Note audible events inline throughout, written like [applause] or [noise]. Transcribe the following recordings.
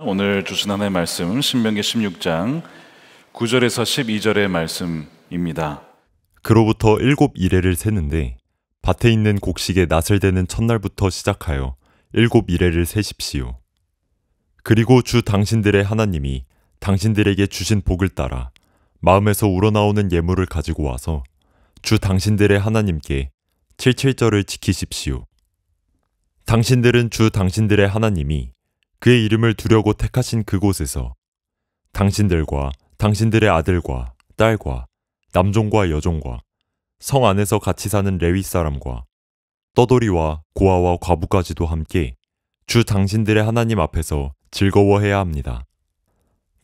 오늘 주신 하나의 말씀 신명기 16장 9절에서 12절의 말씀입니다. 그로부터 일곱 이래를 세는데 밭에 있는 곡식에 낫을 대는 첫날부터 시작하여 일곱 이래를 세십시오. 그리고 주 당신들의 하나님이 당신들에게 주신 복을 따라 마음에서 우러나오는 예물을 가지고 와서 주 당신들의 하나님께 칠칠절을 지키십시오. 당신들은 주 당신들의 하나님이 그의 이름을 두려고 택하신 그곳에서 당신들과 당신들의 아들과 딸과 남종과 여종과 성 안에서 같이 사는 레위 사람과 떠돌이와 고아와 과부까지도 함께 주 당신들의 하나님 앞에서 즐거워해야 합니다.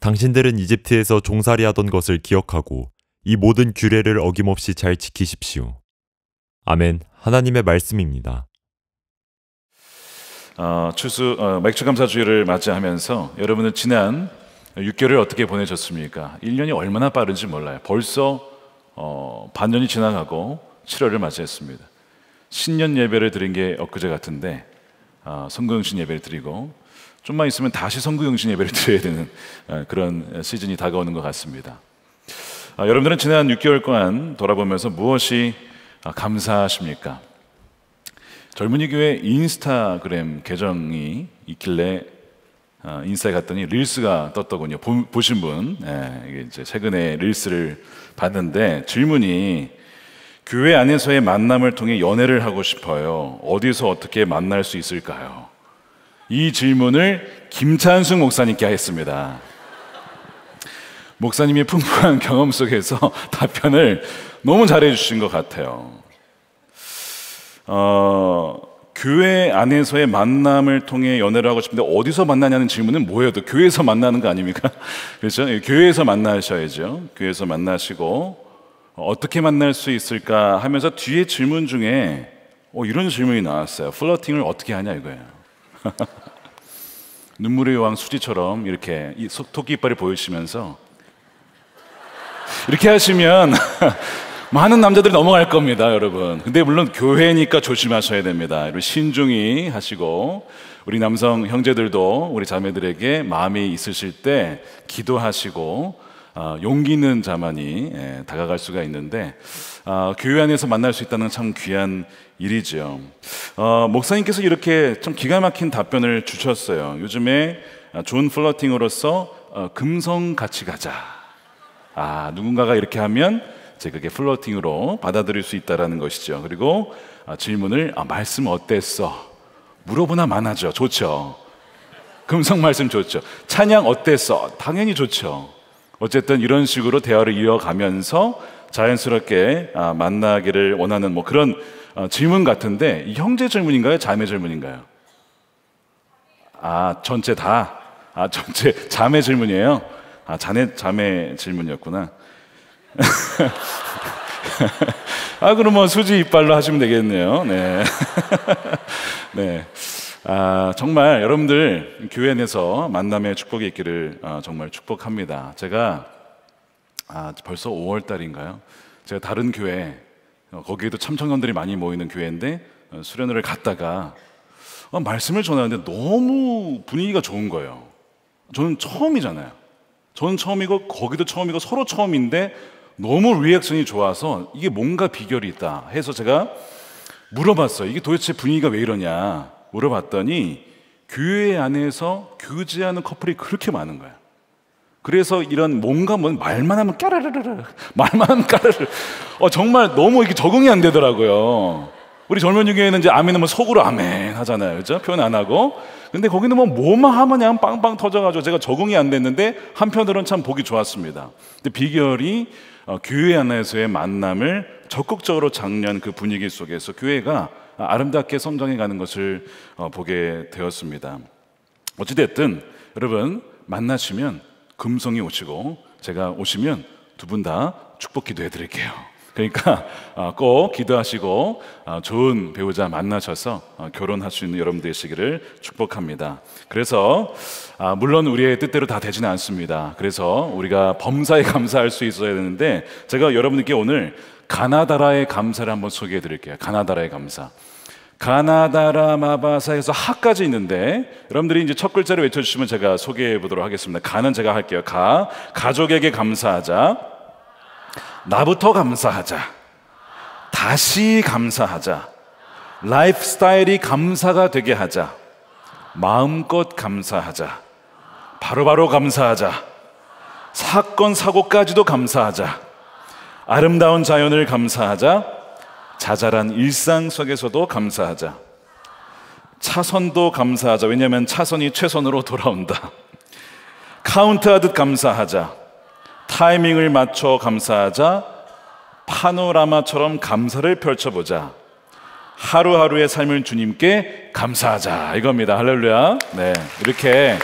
당신들은 이집트에서 종살이하던 것을 기억하고 이 모든 규례를 어김없이 잘 지키십시오. 아멘. 하나님의 말씀입니다. 어, 추수 어, 맥주감사 주일을 맞이하면서 여러분은 지난 6개월을 어떻게 보내셨습니까? 1년이 얼마나 빠른지 몰라요. 벌써 어, 반년이 지나가고 7월을 맞이했습니다. 신년 예배를 드린 게 엊그제 같은데 어, 아, 성경신 예배를 드리고 좀만 있으면 다시 성경신 예배를 [laughs] 드려야 되는 어, 그런 시즌이 다가오는 것 같습니다. 어, 여러분들은 지난 6개월간 돌아보면서 무엇이 감사하십니까? 젊은이 교회 인스타그램 계정이 있길래 아, 인스타에 갔더니 릴스가 떴더군요. 보, 신 분, 예, 이제 최근에 릴스를 봤는데 질문이 교회 안에서의 만남을 통해 연애를 하고 싶어요. 어디서 어떻게 만날 수 있을까요? 이 질문을 김찬숙 목사님께 했습니다. 목사님이 풍부한 [laughs] 경험 속에서 [laughs] 답변을 너무 잘해 주신 것 같아요. 어, 교회 안에서의 만남을 통해 연애를 하고 싶은데 어디서 만나냐는 질문은 뭐예요? 교회에서 만나는 거 아닙니까? [laughs] 그렇죠? 예, 교회에서 만나셔야죠. 교회에서 만나시고 어떻게 만날 수 있을까 하면서 뒤에 질문 중에 어, 이런 질문이 나왔어요. 플러팅을 어떻게 하냐 이거예요. [laughs] 눈물의 여왕 수지처럼 이렇게 토끼 이빨을 보여주시면서 이렇게 하시면 [laughs] 많은 남자들이 넘어갈 겁니다, 여러분. 근데 물론 교회니까 조심하셔야 됩니다. 신중히 하시고 우리 남성 형제들도 우리 자매들에게 마음이 있으실 때 기도하시고 어, 용기 있는 자만이 예, 다가갈 수가 있는데 어, 교회 안에서 만날 수 있다는 참 귀한 일이죠. 어, 목사님께서 이렇게 참 기가 막힌 답변을 주셨어요. 요즘에 아, 존 플러팅으로서 어, 금성 같이 가자. 아 누군가가 이렇게 하면 이제 그게 플러팅으로 받아들일 수 있다라는 것이죠. 그리고 아, 질문을 아, 말씀 어땠어? 물어보나 마나죠. 좋죠. 금성 말씀 좋죠. 찬양 어땠어? 당연히 좋죠. 어쨌든 이런 식으로 대화를 이어가면서 자연스럽게 아, 만나기를 원하는 뭐 그런 어, 질문 같은데 형제 질문인가요? 자매 질문인가요? 아 전체 다. 아 전체 자매 질문이에요. 아 자네 자매 질문이었구나. 아, 그러면 수지 이빨로 하시면 되겠네요. 네. [laughs] 네. 아, 정말 여러분들 교회 내에서 만남의 축복이 있기를 아, 정말 축복합니다. 제가 아, 벌써 5월 달인가요? 제가 다른 교회 어, 거기에도 참청년들이 많이 모이는 교회인데 어, 수련회를 갔다가 아, 말씀을 전하는데 너무 분위기가 좋은 거예요. 저는 처음이잖아요. 저는 처음이고 거기도 처음이고 서로 처음인데 너무 리액션이 좋아서 이게 뭔가 비결이 있다 해서 제가 물어봤어요. 이게 도대체 분위기가 왜 이러냐 물어봤더니 교회 안에서 교제하는 커플이 그렇게 많은 거야. 그래서 이런 뭔가 뭔 뭐 말만 하면 까르르르 말만 하면 까르르 어, 정말 너무 이렇게 적응이 안 되더라고요. 우리 젊은 중에는 이제 아멘은 뭐 속으로 아멘 하잖아요. 그죠? 표현 안 하고. 근데 거기는 뭐 뭐만 하면 그냥 빵빵 터져가지고 제가 적응이 안 됐는데 한편으로는 참 보기 좋았습니다. 근데 비결이 어, 교회 안에서의 만남을 적극적으로 장려한 그 분위기 속에서 교회가 아름답게 성장해 가는 것을 어, 보게 되었습니다. 어찌됐든 여러분 만나시면 금성이 오시고 제가 오시면 두 분 다 축복 기도해 드릴게요. 그러니까 아, 꼭 기도하시고 아, 좋은 배우자 만나셔서 아, 결혼할 수 있는 여러분 되시기를 축복합니다. 그래서 물론 우리의 뜻대로 다 되지는 않습니다. 그래서 우리가 범사에 [laughs] 감사할 수 있어야 되는데 제가 여러분께 오늘 가나다라의 감사를 한번 소개해 드릴게요. 가나다라의 감사. 가나다라 마바사에서 하까지 있는데 여러분들이 이제 첫 글자를 외쳐주시면 제가 소개해 보도록 하겠습니다. 가는 제가 할게요. 가 가족에게 감사하자. 나부터 감사하자. 다시 감사하자. 라이프스타일이 감사가 되게 하자. 마음껏 감사하자. 바로바로 감사하자. 사건, 사고까지도 감사하자. 아름다운 자연을 감사하자. 자잘한 일상 속에서도 감사하자. 차선도 감사하자. 왜냐하면 차선이 최선으로 돌아온다. 카운트하듯 감사하자. 타이밍을 맞춰 감사하자. 파노라마처럼 감사를 펼쳐보자. 하루하루의 삶을 주님께 감사하자. 이겁니다. 할렐루야. 네. 이렇게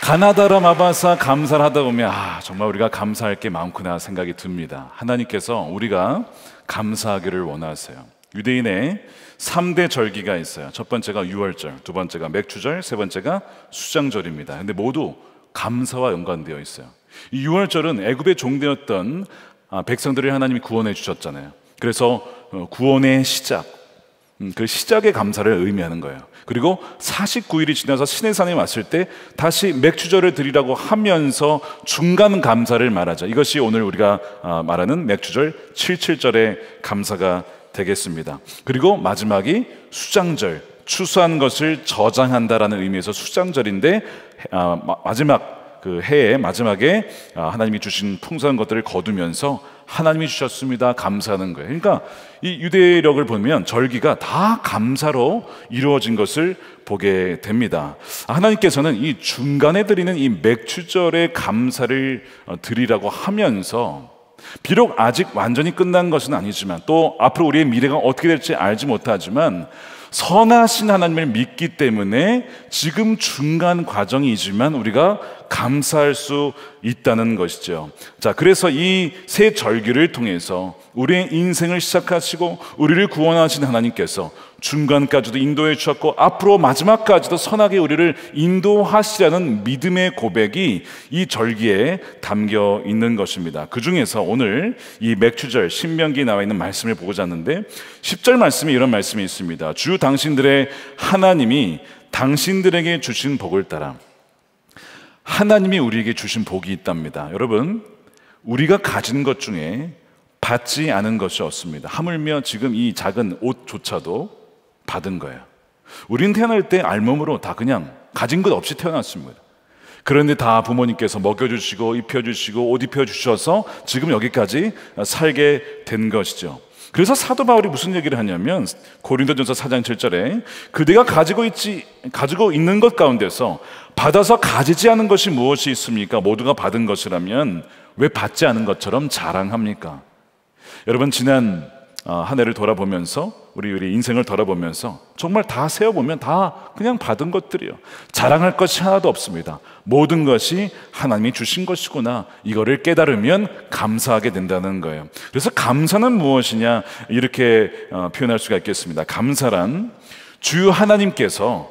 가나다라 마바사 감사를 하다 보면 아, 정말 우리가 감사할 게 많구나 생각이 듭니다. 하나님께서 우리가 감사하기를 원하세요. 유대인의 3대 절기가 있어요. 첫 번째가 유월절, 두 번째가 맥주절세 번째가 수장절입니다. 근데 모두 감사와 연관되어 있어요. 6월절은 애굽의 종되었던 아, 백성들을 하나님이 구원해 주셨잖아요. 그래서 어, 구원의 시작, 음, 그 시작의 감사를 의미하는 거예요. 그리고 49일이 지나서 신해산에 왔을 때 다시 맥주절을 드리라고 하면서 중간 감사를 말하자. 이것이 오늘 우리가 아, 말하는 맥주절 77절의 감사가 되겠습니다. 그리고 마지막이 수장절, 추수한 것을 저장한다라는 의미에서 수장절인데 아, 마지막 그 해의 마지막에 아, 하나님이 주신 풍성한 것들을 거두면서 하나님이 주셨습니다. 감사하는 거예요. 그러니까 이 유대력을 보면 절기가 다 감사로 이루어진 것을 보게 됩니다. 아, 하나님께서는 이 중간에 드리는 이 맥추절의 감사를 어, 드리라고 하면서 비록 아직 완전히 끝난 것은 아니지만 또 앞으로 우리의 미래가 어떻게 될지 알지 못하지만 선하신 하나님을 믿기 때문에 지금 중간 과정이지만 우리가 감사할 수 있다는 것이죠. 자, 그래서 이세 절기를 통해서 우리의 인생을 시작하시고 우리를 구원하신 하나님께서 중간까지도 인도해 주셨고 앞으로 마지막까지도 선하게 우리를 인도하시라는 믿음의 고백이 이 절기에 담겨 있는 것입니다. 그 중에서 오늘 이 맥추절 신명기 나와 있는 말씀을 보고자 하는데 10절 말씀에 이런 말씀이 있습니다. 주 당신들의 하나님이 당신들에게 주신 복을 따라 하나님이 우리에게 주신 복이 있답니다. 여러분, 우리가 가진 것 중에 받지 않은 것이 없습니다. 하물며 지금 이 작은 옷조차도 받은 거예요. 우린 태어날 때 알몸으로 다 그냥 가진 것 없이 태어났습니다. 그런데 다 부모님께서 먹여주시고 입혀주시고 옷 입혀주셔서 지금 여기까지 살게 된 것이죠. 그래서 사도 바울이 무슨 얘기를 하냐면 고린도전서 4장 7절에 그대가 가지고 있지 가지고 있는 것 가운데서 받아서 가지지 않은 것이 무엇이 있습니까? 모두가 받은 것이라면 왜 받지 않은 것처럼 자랑합니까? 여러분 지난 어, 한 해를 돌아보면서 우리 우리 인생을 돌아보면서 정말 다 세어보면 다 그냥 받은 것들이요. 자랑할 것이 하나도 없습니다. 모든 것이 하나님이 주신 것이구나. 이거를 깨달으면 감사하게 된다는 거예요. 그래서 감사는 무엇이냐 이렇게 어, 표현할 수가 있겠습니다. 감사란 주 하나님께서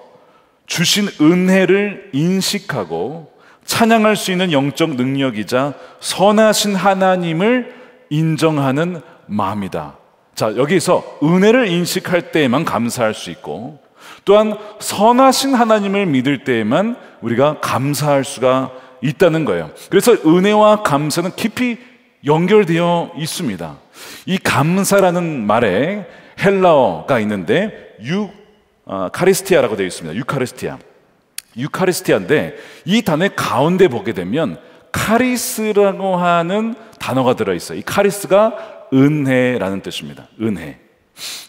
주신 은혜를 인식하고 찬양할 수 있는 영적 능력이자 선하신 하나님을 인정하는 마음이다. 자, 여기서 은혜를 인식할 때에만 감사할 수 있고 또한 선하신 하나님을 믿을 때에만 우리가 감사할 수가 있다는 거예요. 그래서 은혜와 감사는 깊이 연결되어 있습니다. 이 감사라는 말에 헬라어가 있는데 유 아, 카리스티아라고 되어 있습니다. 유카리스티아. 유카리스티아인데 이 단의 가운데 보게 되면 카리스라고 하는 단어가 들어 있어요. 이 카리스가 은혜라는 뜻입니다. 은혜.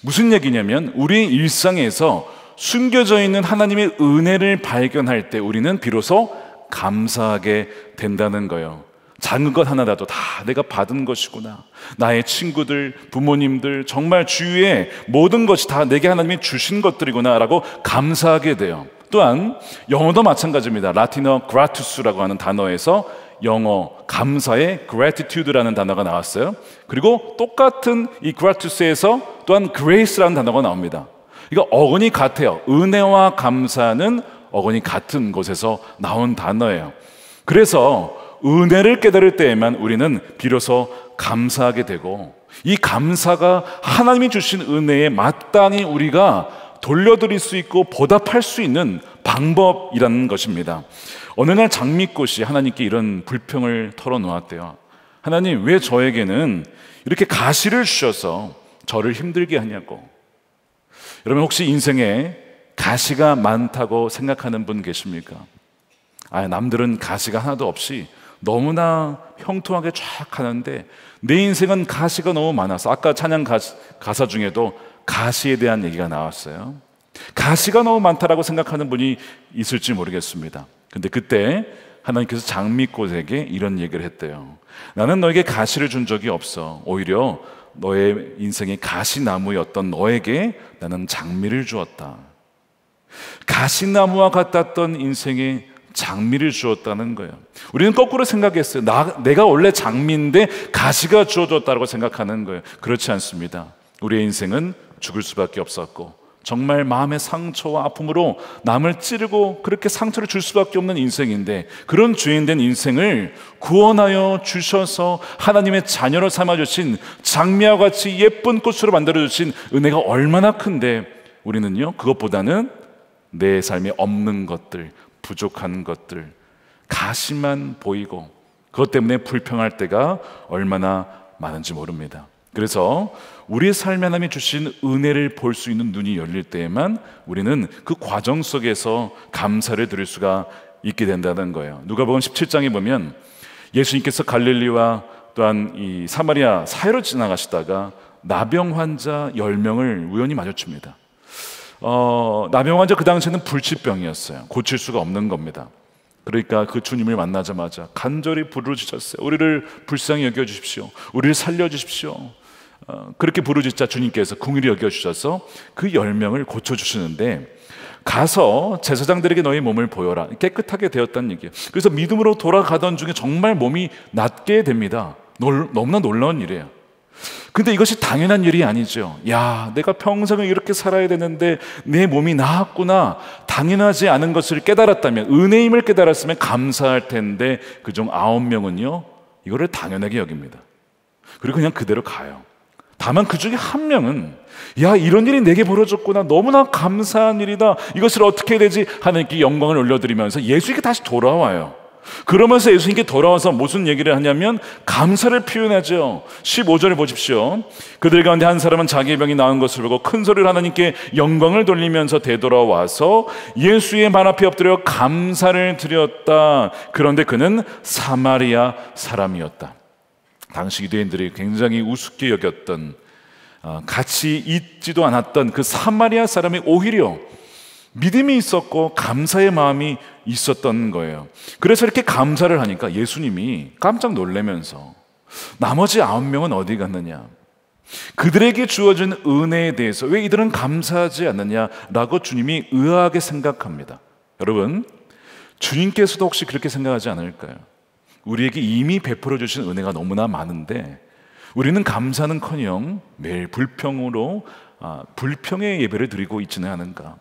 무슨 얘기냐면 우리 일상에서 숨겨져 있는 하나님의 은혜를 발견할 때 우리는 비로소 감사하게 된다는 거예요. 작은 것 하나라도 다 내가 받은 것이구나. 나의 친구들, 부모님들, 정말 주위에 모든 것이 다 내게 하나님이 주신 것들이구나라고 감사하게 돼요. 또한 영어도 마찬가지입니다. 라틴어 gratus라고 하는 단어에서 영어 감사의 gratitude라는 단어가 나왔어요. 그리고 똑같은 이 g r a t i t o u s 에서 또한 grace라는 단어가 나옵니다. 이거 어근이 같아요. 은혜와 감사는 어근이 같은 곳에서 나온 단어예요. 그래서 은혜를 깨달을 때에만 우리는 비로소 감사하게 되고 이 감사가 하나님이 주신 은혜에 마땅히 우리가 돌려드릴 수 있고 보답할 수 있는 방법이라는 것입니다. 어느 날 장미꽃이 하나님께 이런 불평을 털어놓았대요. 하나님, 왜 저에게는 이렇게 가시를 주셔서 저를 힘들게 하냐고. 여러분, 혹시 인생에 가시가 많다고 생각하는 분 계십니까? 아, 남들은 가시가 하나도 없이 너무나 형통하게 쫙 하는데 내 인생은 가시가 너무 많아서 아까 찬양 가사 중에도 가시에 대한 얘기가 나왔어요. 가시가 너무 많다라고 생각하는 분이 있을지 모르겠습니다. 근데 그때 하나님께서 장미꽃에게 이런 얘기를 했대요. 나는 너에게 가시를 준 적이 없어. 오히려 너의 인생의 가시나무였던 너에게 나는 장미를 주었다. 가시나무와 같았던 인생에 장미를 주었다는 거예요. 우리는 거꾸로 생각했어요. 나, 내가 원래 장미인데 가시가 주어졌다고 생각하는 거예요. 그렇지 않습니다. 우리의 인생은 죽을 수밖에 없었고 정말 마음의 상처와 아픔으로 남을 찌르고 그렇게 상처를 줄 수밖에 없는 인생인데 그런 주인된 인생을 구원하여 주셔서 하나님의 자녀로 삼아 주신 장미와 같이 예쁜 꽃으로 만들어 주신 은혜가 얼마나 큰데 우리는요 그것보다는 내 삶에 없는 것들 부족한 것들 가시만 보이고 그것 때문에 불평할 때가 얼마나 많은지 모릅니다. 그래서 우리의 삶에 하나님이 주신 은혜를 볼 수 있는 눈이 열릴 때에만 우리는 그 과정 속에서 감사를 드릴 수가 있게 된다는 거예요. 누가복음 17장에 보면 예수님께서 갈릴리와 또한 이 사마리아 사회로 지나가시다가 나병 환자 10명을 우연히 마주칩니다. 어, 나병 환자 그 당시에는 불치병이었어요. 고칠 수가 없는 겁니다. 그러니까 그 주님을 만나자마자 간절히 부르짖었어요. 우리를 불쌍히 여겨 주십시오. 우리를 살려 주십시오. 어, 그렇게 부르짖자 주님께서 궁휼히 여겨주셔서 그 열명을 고쳐주시는데 가서 제사장들에게 너희 몸을 보여라 깨끗하게 되었다는 얘기예요 그래서 믿음으로 돌아가던 중에 정말 몸이 낫게 됩니다 놀, 너무나 놀라운 일이에요 근데 이것이 당연한 일이 아니죠. 야, 내가 평생을 이렇게 살아야 되는데 내 몸이 나았구나. 당연하지 않은 것을 깨달았다면, 은혜임을 깨달았으면 감사할 텐데 그중 아홉 명은요, 이거를 당연하게 여깁니다. 그리고 그냥 그대로 가요. 다만 그 중에 한 명은 야 이런 일이 내게 벌어졌구나 너무나 감사한 일이다 이것을 어떻게 되지 하나님께 그 영광을 올려드리면서 예수님께 다시 돌아와요 그러면서 예수님께 돌아와서 무슨 얘기를 하냐면 감사를 표현하죠 15절을 보십시오 그들 가운데 한 사람은 자기 병이 나은 것을 보고 큰 소리를 하나님께 영광을 돌리면서 되돌아와서 예수의 발 앞에 엎드려 감사를 드렸다 그런데 그는 사마리아 사람이었다 당시 유대인들이 굉장히 우습게 여겼던 어, 같이 있지도 않았던 그 사마리아 사람이 오히려 믿음이 있었고 감사의 마음이 있었던 거예요. 그래서 이렇게 감사를 하니까 예수님이 깜짝 놀래면서 나머지 아홉 명은 어디 갔느냐? 그들에게 주어진 은혜에 대해서 왜 이들은 감사하지 않느냐라고 주님이 의아하게 생각합니다. 여러분, 주님께서도 혹시 그렇게 생각하지 않을까요? 우리에게 이미 베풀어 주신 은혜가 너무나 많은데 우리는 감사는커녕 매일 불평으로 아, 불평의 예배를 드리고 있지는 않은가?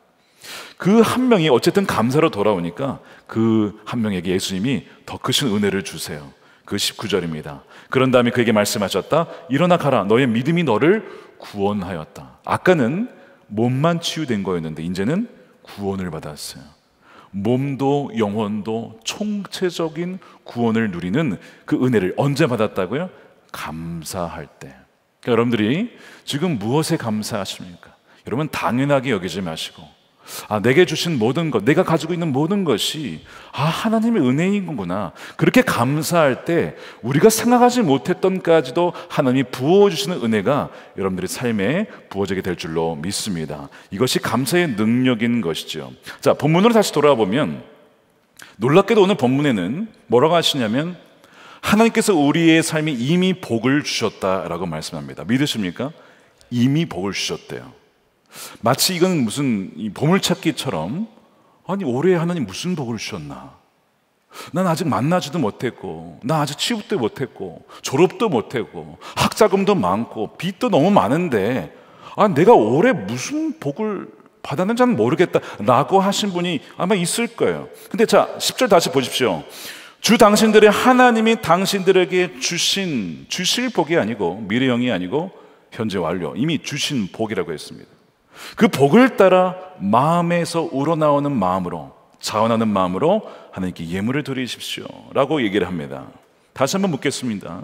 그 한 명이 어쨌든 감사로 돌아오니까 그 한 명에게 예수님이 더 크신 은혜를 주세요. 그 19절입니다. 그런 다음에 그에게 말씀하셨다. 일어나 가라. 너의 믿음이 너를 구원하였다. 아까는 몸만 치유된 거였는데 이제는 구원을 받았어요. 몸도 영혼도 총체적인 구원을 누리는 그 은혜를 언제 받았다고요? 감사할 때. 그러니까 여러분들이 지금 무엇에 감사하십니까? 여러분 당연하게 여기지 마시고 아, 내게 주신 모든 것, 내가 가지고 있는 모든 것이 아, 하나님의 은혜인구나. 거 그렇게 감사할 때 우리가 생각하지 못했던까지도 하나님이 부어 주시는 은혜가 여러분들의 삶에 부어지게 될 줄로 믿습니다. 이것이 감사의 능력인 것이죠. 자, 본문으로 다시 돌아 보면 놀랍게도 오늘 본문에는 뭐라고 하시냐면 하나님께서 우리의 삶에 이미 복을 주셨다라고 말씀합니다. 믿으십니까? 이미 복을 주셨대요. 마치 이건 무슨 보물찾기처럼 아니 올해 하나님 무슨 복을 주셨나? 난 아직 만나지도 못했고, 나 아직 취업도 못했고, 졸업도 못했고, 학자금도 많고, 빚도 너무 많은데, 아 내가 올해 무슨 복을 받았는지는 모르겠다라고 하신 분이 아마 있을 거예요. 근데 자 10절 다시 보십시오. 주 당신들의 하나님이 당신들에게 주신 주실 복이 아니고 미래형이 아니고 현재 완료 이미 주신 복이라고 했습니다. 그 복을 따라 마음에서 우러나오는 마음으로 자원하는 마음으로 하나님께 예물을 드리십시오라고 얘기를 합니다. 다시 한번 묻겠습니다.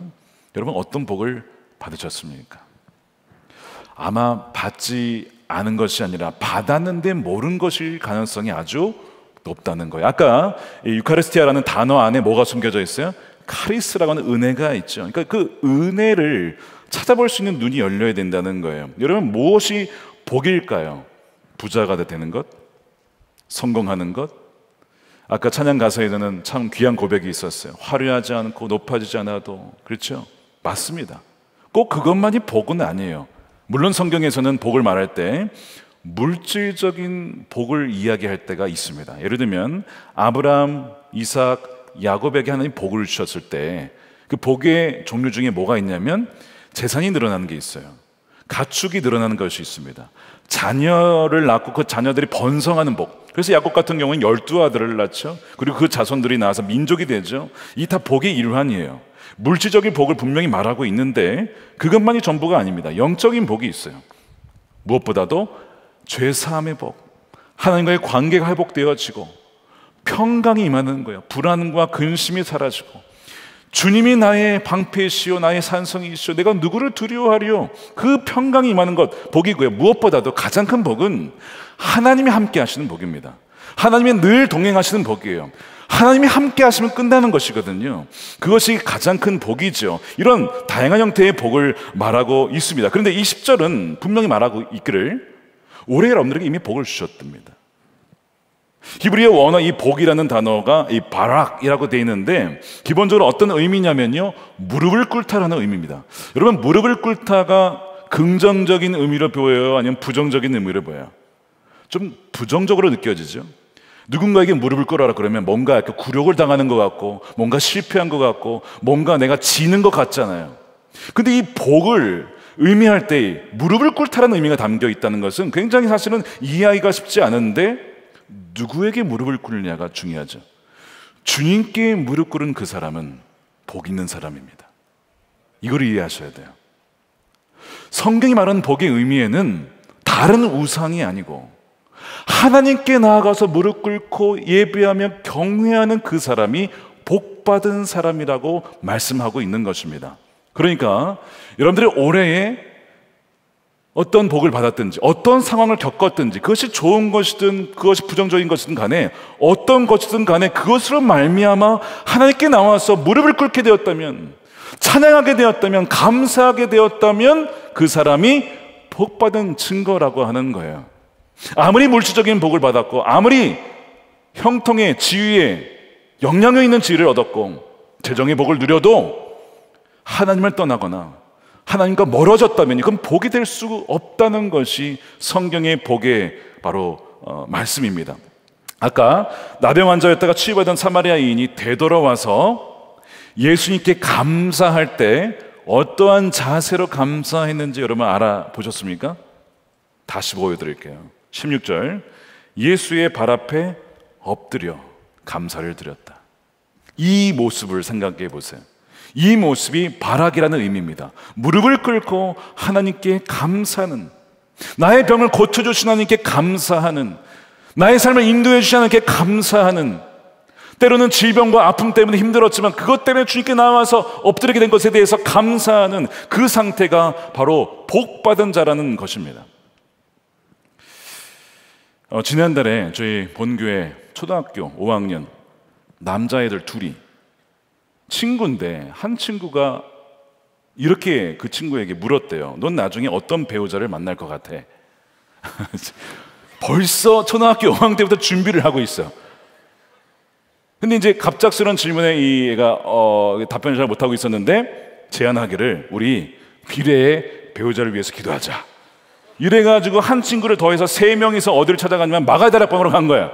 여러분 어떤 복을 받으셨습니까? 아마 받지 않은 것이 아니라 받았는데 모른 것일 가능성이 아주 높다는 거예요. 아까 유카리스티아라는 단어 안에 뭐가 숨겨져 있어요? 카리스라고 하는 은혜가 있죠. 그러니까 그 은혜를 찾아볼 수 있는 눈이 열려야 된다는 거예요. 여러분 무엇이 복일까요? 부자가 되는 것? 성공하는 것? 아까 찬양 가사에서는 참 귀한 고백이 있었어요. 화려하지 않고 높아지지 않아도. 그렇죠? 맞습니다. 꼭 그것만이 복은 아니에요. 물론 성경에서는 복을 말할 때 물질적인 복을 이야기할 때가 있습니다. 예를 들면 아브라함, 이삭, 야곱에게 하나님 복을 주셨을 때 그 복의 종류 중에 뭐가 있냐면 재산이 늘어나는 게 있어요. 가축이 늘어나는 것이 있습니다. 자녀를 낳고 그 자녀들이 번성하는 복. 그래서 야곱 같은 경우는 열두 아들을 낳죠. 그리고 그 자손들이 나와서 민족이 되죠. 이 다 복의 일환이에요. 물질적인 복을 분명히 말하고 있는데 그것만이 전부가 아닙니다. 영적인 복이 있어요. 무엇보다도 죄 사함의 복, 하나님과의 관계가 회복되어지고 평강이 임하는 거예요. 불안과 근심이 사라지고 주님이 나의 방패시오 나의 산성이시오 내가 누구를 두려워하리오그 평강이 임하는 것 복이고요 무엇보다도 가장 큰 복은 하나님이 함께 하시는 복입니다 하나님이 늘 동행하시는 복이에요 하나님이 함께 하시면 끝나는 것이거든요 그것이 가장 큰 복이죠 이런 다양한 형태의 복을 말하고 있습니다 그런데 이 10절은 분명히 말하고 있기를 오래들에게 이미 복을 주셨답니다 히브리어 원어 이 복이라는 단어가 이 바락이라고 되어 있는데 기본적으로 어떤 의미냐면요 무릎을 꿇다라는 의미입니다. 여러분 무릎을 꿇다가 긍정적인 의미로 보여요, 아니면 부정적인 의미로 보여요? 좀 부정적으로 느껴지죠. 누군가에게 무릎을 꿇어라 그러면 뭔가 이렇게 굴욕을 당하는 것 같고 뭔가 실패한 것 같고 뭔가 내가 지는 것 같잖아요. 근데 이 복을 의미할 때 무릎을 꿇다라는 의미가 담겨 있다는 것은 굉장히 사실은 이해하기가 쉽지 않은데 누구에게 무릎을 꿇느냐가 중요하죠. 주님께 무릎 꿇은 그 사람은 복 있는 사람입니다. 이걸 이해하셔야 돼요. 성경이 말하는 복의 의미에는 다른 우상이 아니고 하나님께 나아가서 무릎 꿇고 예배하며 경외하는 그 사람이 복받은 사람이라고 말씀하고 있는 것입니다. 그러니까 여러분들이 올해에 어떤 복을 받았든지 어떤 상황을 겪었든지 그것이 좋은 것이든 그것이 부정적인 것이든 간에 어떤 것이든 간에 그것으로 말미암아 하나님께 나와서 무릎을 꿇게 되었다면 찬양하게 되었다면 감사하게 되었다면 그 사람이 복 받은 증거라고 하는 거예요. 아무리 물질적인 복을 받았고 아무리 형통의 지위에 영향력 있는 지위를 얻었고 재정의 복을 누려도 하나님을 떠나거나 하나님과 멀어졌다면 그건 복이 될 수 없다는 것이 성경의 복의 바로 어, 말씀입니다. 아까 나병 환자였다가 치유받은 사마리아인이 되돌아와서 예수님께 감사할 때 어떠한 자세로 감사했는지 여러분 알아보셨습니까? 다시 보여드릴게요. 16절 예수의 발 앞에 엎드려 감사를 드렸다. 이 모습을 생각해 보세요. 이 모습이 바락이라는 의미입니다. 무릎을 꿇고 하나님께 감사하는 나의 병을 고쳐주신 하나님께 감사하는 나의 삶을 인도해 주신 하나님께 감사하는 때로는 질병과 아픔 때문에 힘들었지만 그것 때문에 주님께 나와서 엎드리게 된 것에 대해서 감사하는 그 상태가 바로 복받은 자라는 것입니다. 어, 지난달에 저희 본교회 초등학교 5학년 남자애들 둘이 친구인데 한 친구가 이렇게 그 친구에게 물었대요. 넌 나중에 어떤 배우자를 만날 것 같아? [laughs] 벌써 초등학교 5학년 때부터 준비를 하고 있어. 근데 이제 갑작스런 질문에 이 애가 어, 답변을 잘 못하고 있었는데 제안하기를 우리 미래의 배우자를 위해서 기도하자. 이래가지고 한 친구를 더해서 세 명이서 어디를 찾아가냐면 마가다락방으로 간 거야.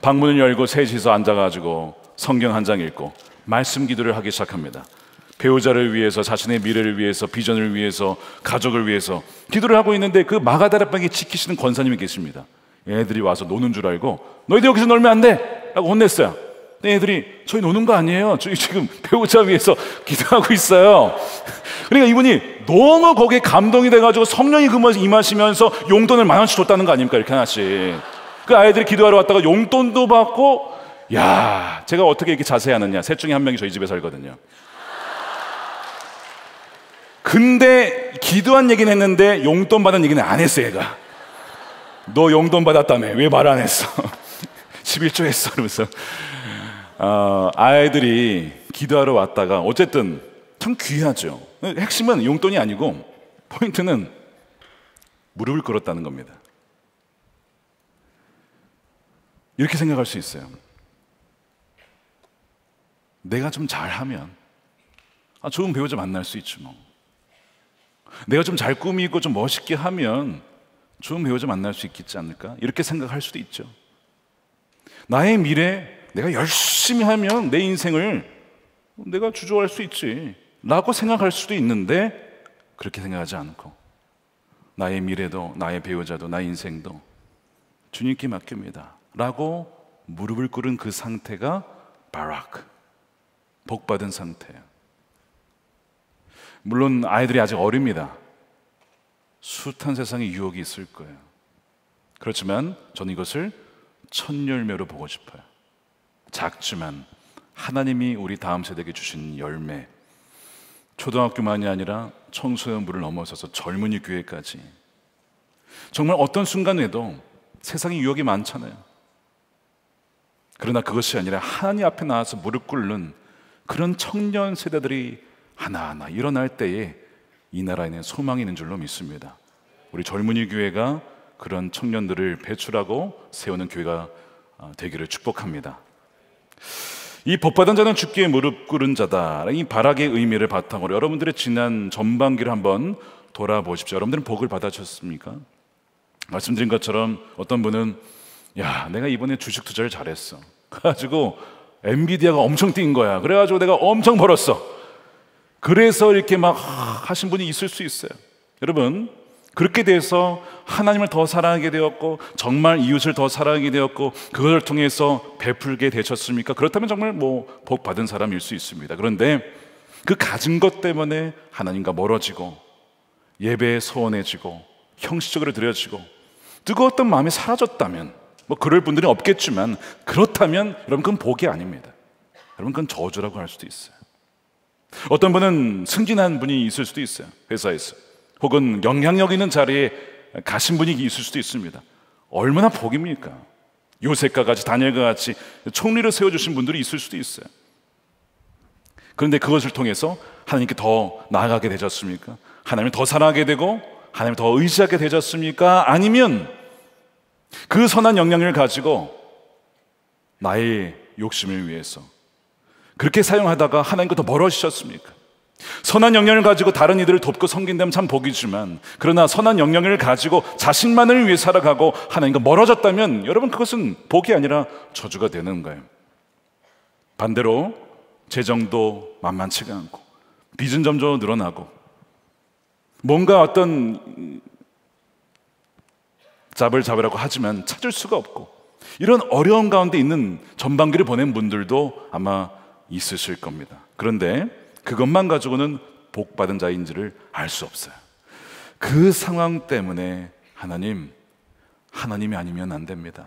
방문을 열고 셋이서 앉아가지고 성경 한 장 읽고 말씀 기도를 하기 시작합니다. 배우자를 위해서, 자신의 미래를 위해서, 비전을 위해서, 가족을 위해서 기도를 하고 있는데 그 마가다라방에 지키시는 권사님이 계십니다. 애들이 와서 노는 줄 알고 너희들 여기서 놀면 안 돼! 라고 혼냈어요. 애들이 저희 노는 거 아니에요. 저희 지금 배우자 위해서 [laughs] 기도하고 있어요. 그러니까 이분이 너무 거기에 감동이 돼가지고 성령이 그만 임하시면서 용돈을 만 원씩 줬다는 거 아닙니까? 이렇게 하나씩. 그 아이들이 기도하러 왔다가 용돈도 받고 야, 제가 어떻게 이렇게 자세히 하느냐. 셋 중에 한 명이 저희 집에 살거든요. 근데 기도한 얘기는 했는데 용돈 받은 얘기는 안 했어, 얘가. 너 용돈 받았다며. 왜 말 안 했어? 11조 [laughs] 했어. 그러면서. 어, 아, 아이들이 기도하러 왔다가 어쨌든 참 귀하죠. 핵심은 용돈이 아니고 포인트는 무릎을 꿇었다는 겁니다. 이렇게 생각할 수 있어요. 내가 좀 잘하면 아, 좋은 배우자 만날 수 있지 뭐. 내가 좀 잘 꾸미고 좀 멋있게 하면 좋은 배우자 만날 수 있겠지 않을까? 이렇게 생각할 수도 있죠. 나의 미래 내가 열심히 하면 내 인생을 내가 주조할 수 있지. 라고 생각할 수도 있는데 그렇게 생각하지 않고 나의 미래도 나의 배우자도 나의 인생도 주님께 맡깁니다. 라고 무릎을 꿇은 그 상태가 바라크 복받은 상태예요. 물론 아이들이 아직 어립니다. 숱한 세상의 유혹이 있을 거예요. 그렇지만 저는 이것을 첫 열매로 보고 싶어요. 작지만 하나님이 우리 다음 세대에게 주신 열매. 초등학교만이 아니라 청소년부를 넘어서서 젊은이 교회까지. 정말 어떤 순간에도 세상에 유혹이 많잖아요. 그러나 그것이 아니라 하나님 앞에 나와서 무릎 꿇는 그런 청년 세대들이 하나하나 일어날 때에 이 나라에는 소망이 있는 줄로 믿습니다. 우리 젊은이 교회가 그런 청년들을 배출하고 세우는 교회가 어, 되기를 축복합니다. 이 법받은 자는 죽기에 무릎 꿇은 자다. 이 바락의 의미를 바탕으로 여러분들의 지난 전반기를 한번 돌아보십시오. 여러분들은 복을 받으셨습니까? 말씀드린 것처럼 어떤 분은 야, 내가 이번에 주식 투자를 잘했어. [laughs] 가지고 엔비디아가 엄청 뛴 거야. 그래가지고 내가 엄청 벌었어. 그래서 이렇게 막 하신 분이 있을 수 있어요. 여러분, 그렇게 돼서 하나님을 더 사랑하게 되었고, 정말 이웃을 더 사랑하게 되었고, 그걸 통해서 베풀게 되셨습니까? 그렇다면 정말 뭐, 복 받은 사람일 수 있습니다. 그런데 그 가진 것 때문에 하나님과 멀어지고, 예배에 소원해지고, 형식적으로 드려지고, 뜨거웠던 마음이 사라졌다면, 뭐 그럴 분들이 없겠지만 그렇다면 여러분 그건 복이 아닙니다. 여러분 그건 저주라고 할 수도 있어요. 어떤 분은 승진한 분이 있을 수도 있어요. 회사에서. 혹은 영향력 있는 자리에 가신 분이 있을 수도 있습니다. 얼마나 복입니까? 요셉과 같이 다니엘과 같이 총리를 세워주신 분들이 있을 수도 있어요. 그런데 그것을 통해서 하나님께 더 나아가게 되셨습니까? 하나님을 더 사랑하게 되고 하나님을 더 의지하게 되셨습니까? 아니면 그 선한 영향을 가지고 나의 욕심을 위해서 그렇게 사용하다가 하나님과 더 멀어지셨습니까? 선한 영향을 가지고 다른 이들을 돕고 섬긴다면 참 복이지만 그러나 선한 영향을 가지고 자신만을 위해 살아가고 하나님과 멀어졌다면 여러분 그것은 복이 아니라 저주가 되는 거예요. 반대로 재정도 만만치가 않고 빚은 점점 늘어나고 뭔가 어떤 잡을 잡으라고 하지만 찾을 수가 없고 이런 어려운 가운데 있는 전반기를 보낸 분들도 아마 있으실 겁니다. 그런데 그것만 가지고는 복 받은 자인지를 알 수 없어요. 그 상황 때문에 하나님 하나님이 아니면 안 됩니다.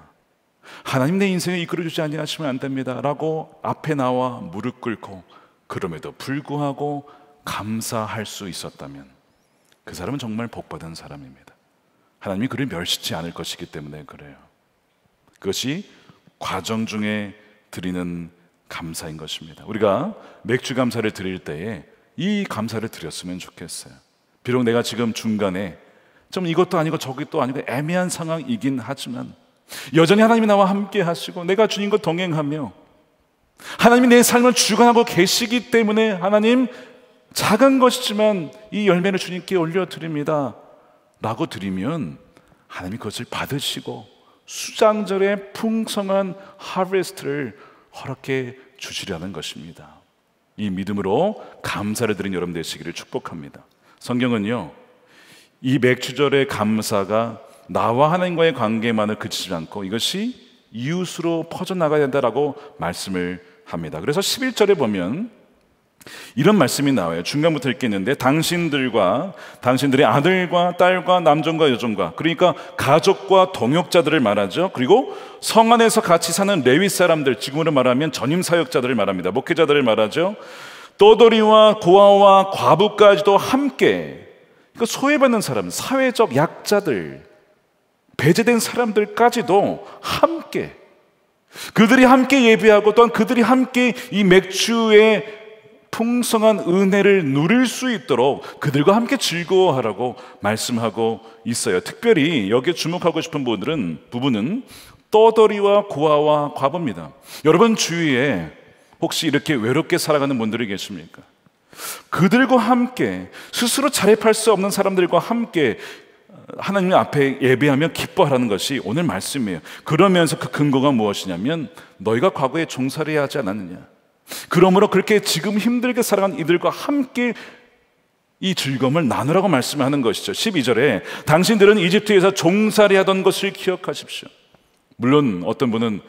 하나님 내 인생을 이끌어 주지 아니하시면 안 됩니다라고 앞에 나와 무릎 꿇고 그럼에도 불구하고 감사할 수 있었다면 그 사람은 정말 복받은 사람입니다. 하나님이 그를 멸시치 않을 것이기 때문에 그래요. 그것이 과정 중에 드리는 감사인 것입니다. 우리가 맥주 감사를 드릴 때에 이 감사를 드렸으면 좋겠어요. 비록 내가 지금 중간에 좀 이것도 아니고 저것도 아니고 애매한 상황이긴 하지만 여전히 하나님이 나와 함께 하시고 내가 주님과 동행하며 하나님이 내 삶을 주관하고 계시기 때문에 하나님 작은 것이지만 이 열매를 주님께 올려드립니다. 라고 드리면 하나님이 그것을 받으시고 수장절의 풍성한 하베스트를 허락해 주시려는 것입니다. 이 믿음으로 감사를 드린 여러분 되시기를 축복합니다. 성경은요, 이 맥추절의 감사가 나와 하나님과의 관계만을 그치지 않고 이것이 이웃으로 퍼져나가야 된다라고 말씀을 합니다. 그래서 11절에 보면 이런 말씀이 나와요. 중간부터 읽겠는데 당신들과 당신들의 아들과 딸과 남종과 여종과 그러니까 가족과 동역자들을 말하죠. 그리고 성 안에서 같이 사는 레위 사람들 지금으로 말하면 전임 사역자들을 말합니다. 목회자들을 말하죠. 떠돌이와 고아와 과부까지도 함께 그러니까 소외받는 사람, 사회적 약자들, 배제된 사람들까지도 함께 그들이 함께 예배하고 또한 그들이 함께 이 맥주의 풍성한 은혜를 누릴 수 있도록 그들과 함께 즐거워하라고 말씀하고 있어요. 특별히 여기에 주목하고 싶은 분들은 부분은 떠돌이와 고아와 과부입니다. 여러분 주위에 혹시 이렇게 외롭게 살아가는 분들이 계십니까? 그들과 함께 스스로 자립할 수 없는 사람들과 함께 하나님 앞에 예배하며 기뻐하라는 것이 오늘 말씀이에요. 그러면서 그 근거가 무엇이냐면 너희가 과거에 종살이 하지 않았느냐. 그러므로 그렇게 지금 힘들게 살아간 이들과 함께 이 즐거움을 나누라고 말씀하는 것이죠. 12절에 당신들은 이집트에서 종살이하던 것을 기억하십시오. 물론 어떤 분은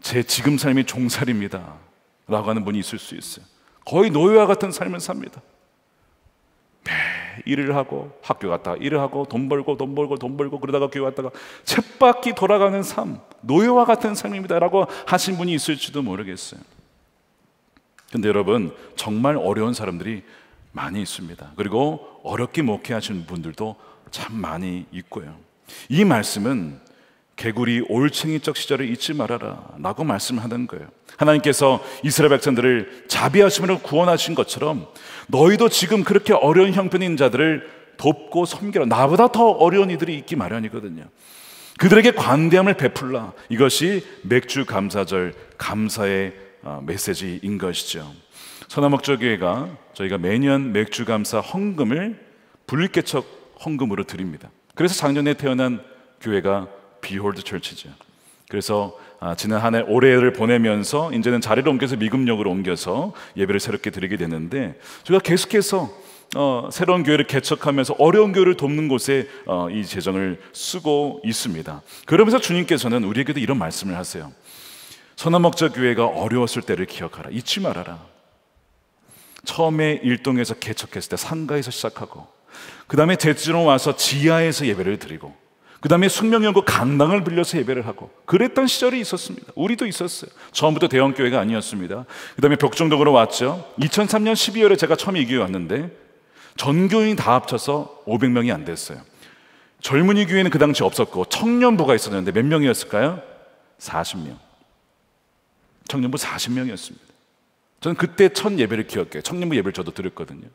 제 지금 삶이 종살입니다. 라고 하는 분이 있을 수 있어요. 거의 노예와 같은 삶을 삽니다. 네, 일을 하고 학교 갔다가 일을 하고 돈 벌고 돈 벌고 돈 벌고 그러다가 교회 왔다가 쳇바퀴 돌아가는 삶, 노예와 같은 삶입니다라고 하신 분이 있을지도 모르겠어요. 근데 여러분 정말 어려운 사람들이 많이 있습니다. 그리고 어렵게 목회하시는 분들도 참 많이 있고요. 이 말씀은 개구리 올챙이적 시절을 잊지 말아라 라고 말씀하는 거예요. 하나님께서 이스라엘 백성들을 자비하심으로 구원하신 것처럼 너희도 지금 그렇게 어려운 형편인 자들을 돕고 섬기라. 나보다 더 어려운 이들이 있기 마련이거든요. 그들에게 관대함을 베풀라. 이것이 맥주 감사절 감사의 어, 메시지인 것이죠. 서남목조교회가 저희가 매년 맥주감사 헌금을 불개척 헌금으로 드립니다. 그래서 작년에 태어난 교회가 비홀드 철치죠. 그래서 아, 지난 한 해 올해를 보내면서 이제는 자리를 옮겨서 미금역으로 옮겨서 예배를 새롭게 드리게 되는데 저희가 계속해서 어, 새로운 교회를 개척하면서 어려운 교회를 돕는 곳에 어, 이 재정을 쓰고 있습니다. 그러면서 주님께서는 우리에게도 이런 말씀을 하세요. 선화목자 교회가 어려웠을 때를 기억하라. 잊지 말아라. 처음에 일동에서 개척했을 때 상가에서 시작하고 그 다음에 제주로 와서 지하에서 예배를 드리고 그 다음에 숙명연구 강당을 빌려서 예배를 하고 그랬던 시절이 있었습니다. 우리도 있었어요. 처음부터 대형교회가 아니었습니다. 그 다음에 벽정동으로 왔죠. 2003년 12월에 제가 처음 이 교회 왔는데 전교인 다 합쳐서 500명이 안 됐어요. 젊은이 교회는 그 당시 없었고 청년부가 있었는데 몇 명이었을까요? 40명. 청년부 40명이었습니다. 저는 그때 첫 예배를 기억해요. 청년부 예배를 저도 드렸거든요.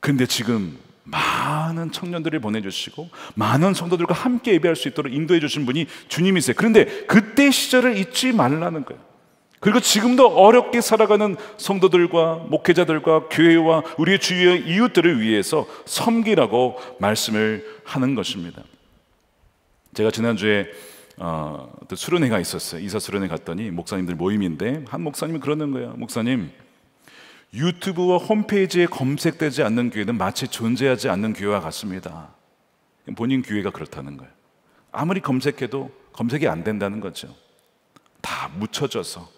근데 지금 많은 청년들을 보내주시고 많은 성도들과 함께 예배할 수 있도록 인도해 주신 분이 주님이세요. 그런데 그때 시절을 잊지 말라는 거예요. 그리고 지금도 어렵게 살아가는 성도들과 목회자들과 교회와 우리 주위의 이웃들을 위해서 섬기라고 말씀을 하는 것입니다. 제가 지난주에 어, 또 수련회가 있었어요. 이사 수련회 갔더니 목사님들 모임인데 한 목사님이 그러는 거예요. 목사님 유튜브와 홈페이지에 검색되지 않는 교회는 마치 존재하지 않는 교회와 같습니다. 본인 교회가 그렇다는 거예요. 아무리 검색해도 검색이 안 된다는 거죠. 다 묻혀져서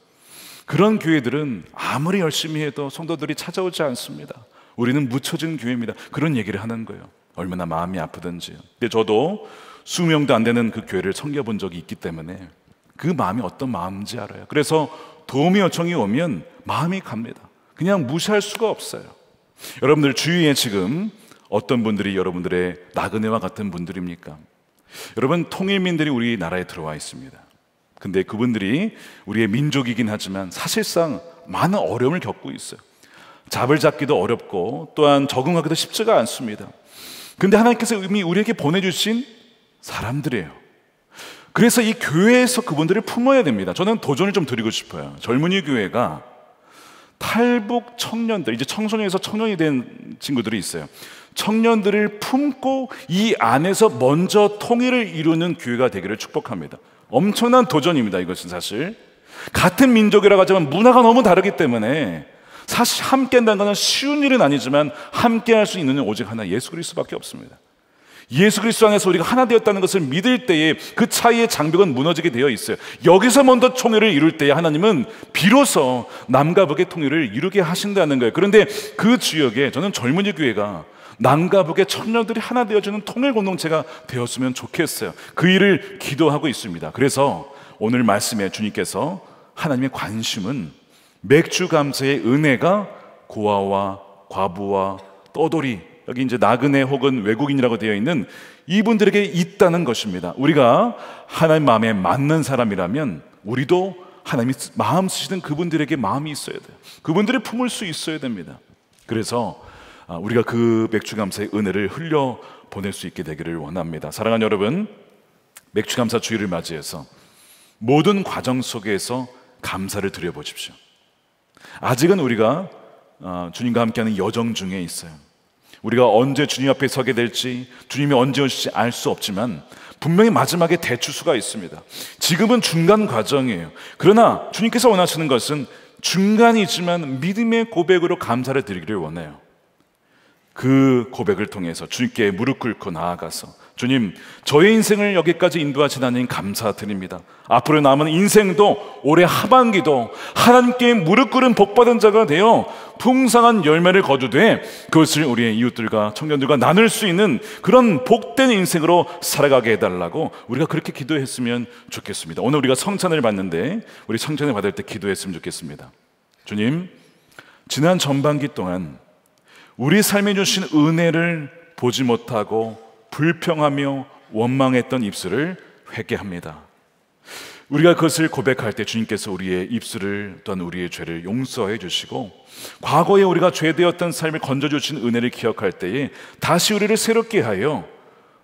그런 교회들은 아무리 열심히 해도 성도들이 찾아오지 않습니다. 우리는 묻혀진 교회입니다. 그런 얘기를 하는 거예요. 얼마나 마음이 아프든지요. 근데 저도 수명도 안 되는 그 교회를 섬겨본 적이 있기 때문에 그 마음이 어떤 마음인지 알아요. 그래서 도움의 요청이 오면 마음이 갑니다. 그냥 무시할 수가 없어요. 여러분들 주위에 지금 어떤 분들이 여러분들의 나그네와 같은 분들입니까? 여러분 통일민들이 우리나라에 들어와 있습니다. 근데 그분들이 우리의 민족이긴 하지만 사실상 많은 어려움을 겪고 있어요. 잡을 잡기도 어렵고 또한 적응하기도 쉽지가 않습니다. 근데 하나님께서 이미 우리에게 보내주신 사람들이에요. 그래서 이 교회에서 그분들을 품어야 됩니다. 저는 도전을 좀 드리고 싶어요. 젊은이 교회가 탈북 청년들, 이제 청소년에서 청년이 된 친구들이 있어요. 청년들을 품고 이 안에서 먼저 통일을 이루는 교회가 되기를 축복합니다. 엄청난 도전입니다, 이것은 사실. 같은 민족이라고 하지만 문화가 너무 다르기 때문에 사실 함께 한다는 것은 쉬운 일은 아니지만 함께 할 수 있는 오직 하나 예수 그리스도밖에 없습니다. 예수 그리스도 안에서 우리가 하나 되었다는 것을 믿을 때에 그 차이의 장벽은 무너지게 되어 있어요. 여기서 먼저 통일을 이룰 때에 하나님은 비로소 남과 북의 통일을 이루게 하신다는 거예요. 그런데 그 지역에 저는 젊은이 교회가 남과 북의 청년들이 하나 되어주는 통일 공동체가 되었으면 좋겠어요. 그 일을 기도하고 있습니다. 그래서 오늘 말씀에 주님께서 하나님의 관심은 맥주 감사의 은혜가 고아와 과부와 떠돌이 여기 이제 나그네 혹은 외국인이라고 되어 있는 이분들에게 있다는 것입니다. 우리가 하나님 마음에 맞는 사람이라면 우리도 하나님이 마음 쓰시는 그분들에게 마음이 있어야 돼요. 그분들을 품을 수 있어야 됩니다. 그래서 아, 우리가 그 맥주감사의 은혜를 흘려 보낼 수 있게 되기를 원합니다. 사랑하는 여러분, 맥주감사 주의를 맞이해서 모든 과정 속에서 감사를 드려보십시오. 아직은 우리가 아, 주님과 함께하는 여정 중에 있어요. 우리가 언제 주님 앞에 서게 될지 주님이 언제 오실지 알 수 없지만 분명히 마지막에 대추수가 있습니다. 지금은 중간 과정이에요. 그러나 주님께서 원하시는 것은 중간이지만 믿음의 고백으로 감사를 드리기를 원해요. 그 고백을 통해서 주님께 무릎 꿇고 나아가서 주님, 저의 인생을 여기까지 인도하시다니 감사드립니다. 앞으로 남은 인생도 올해 하반기도 하나님께 무릎 꿇은 복받은 자가 되어 풍성한 열매를 거두되 그것을 우리의 이웃들과 청년들과 나눌 수 있는 그런 복된 인생으로 살아가게 해달라고 우리가 그렇게 기도했으면 좋겠습니다. 오늘 우리가 성찬을 받는데 우리 성찬을 받을 때 기도했으면 좋겠습니다. 주님, 지난 전반기 동안 우리 삶에 주신 은혜를 보지 못하고 불평하며 원망했던 입술을 회개합니다. 우리가 그것을 고백할 때 주님께서 우리의 입술을 또한 우리의 죄를 용서해 주시고 과거에 우리가 죄되었던 삶을 건져 주신 은혜를 기억할 때에 다시 우리를 새롭게 하여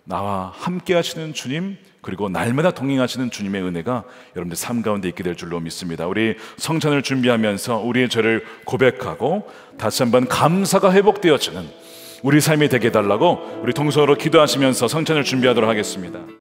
나와 함께 하시는 주님 그리고 날마다 동행하시는 주님의 은혜가 여러분들 삶 가운데 있게 될 줄로 믿습니다. 우리 성찬을 준비하면서 우리의 죄를 고백하고 다시 한번 감사가 회복되어지는 우리 삶이 되게 해달라고 우리 동서로 기도하시면서 성찬을 준비하도록 하겠습니다.